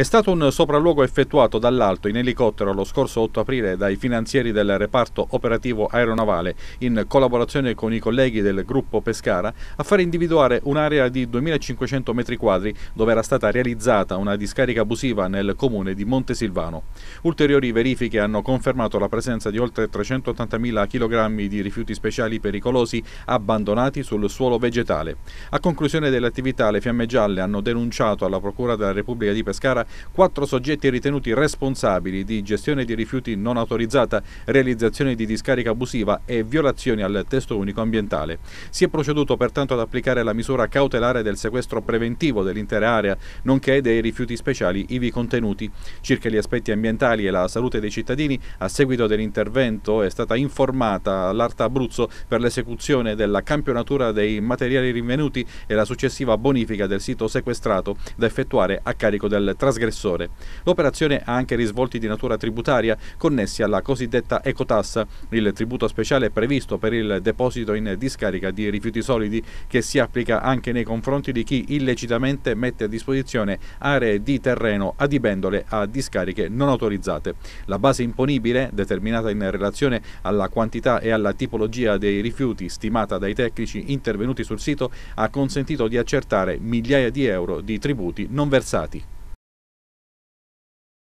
È stato un sopralluogo effettuato dall'alto in elicottero lo scorso 8 aprile dai finanzieri del reparto operativo aeronavale in collaborazione con i colleghi del gruppo Pescara a far individuare un'area di 2500 metri quadri dove era stata realizzata una discarica abusiva nel comune di Montesilvano. Ulteriori verifiche hanno confermato la presenza di oltre 380.000 kg di rifiuti speciali pericolosi abbandonati sul suolo vegetale. A conclusione dell'attività le fiamme gialle hanno denunciato alla Procura della Repubblica di Pescara quattro soggetti ritenuti responsabili di gestione di rifiuti non autorizzata, realizzazione di discarica abusiva e violazioni al testo unico ambientale. Si è proceduto pertanto ad applicare la misura cautelare del sequestro preventivo dell'intera area, nonché dei rifiuti speciali ivi contenuti. Circa gli aspetti ambientali e la salute dei cittadini, a seguito dell'intervento è stata informata l'Arta Abruzzo per l'esecuzione della campionatura dei materiali rinvenuti e la successiva bonifica del sito sequestrato da effettuare a carico del trasporto trasgressore. L'operazione ha anche risvolti di natura tributaria connessi alla cosiddetta ecotassa, il tributo speciale previsto per il deposito in discarica di rifiuti solidi che si applica anche nei confronti di chi illecitamente mette a disposizione aree di terreno adibendole a discariche non autorizzate. La base imponibile, determinata in relazione alla quantità e alla tipologia dei rifiuti stimata dai tecnici intervenuti sul sito, ha consentito di accertare migliaia di euro di tributi non versati.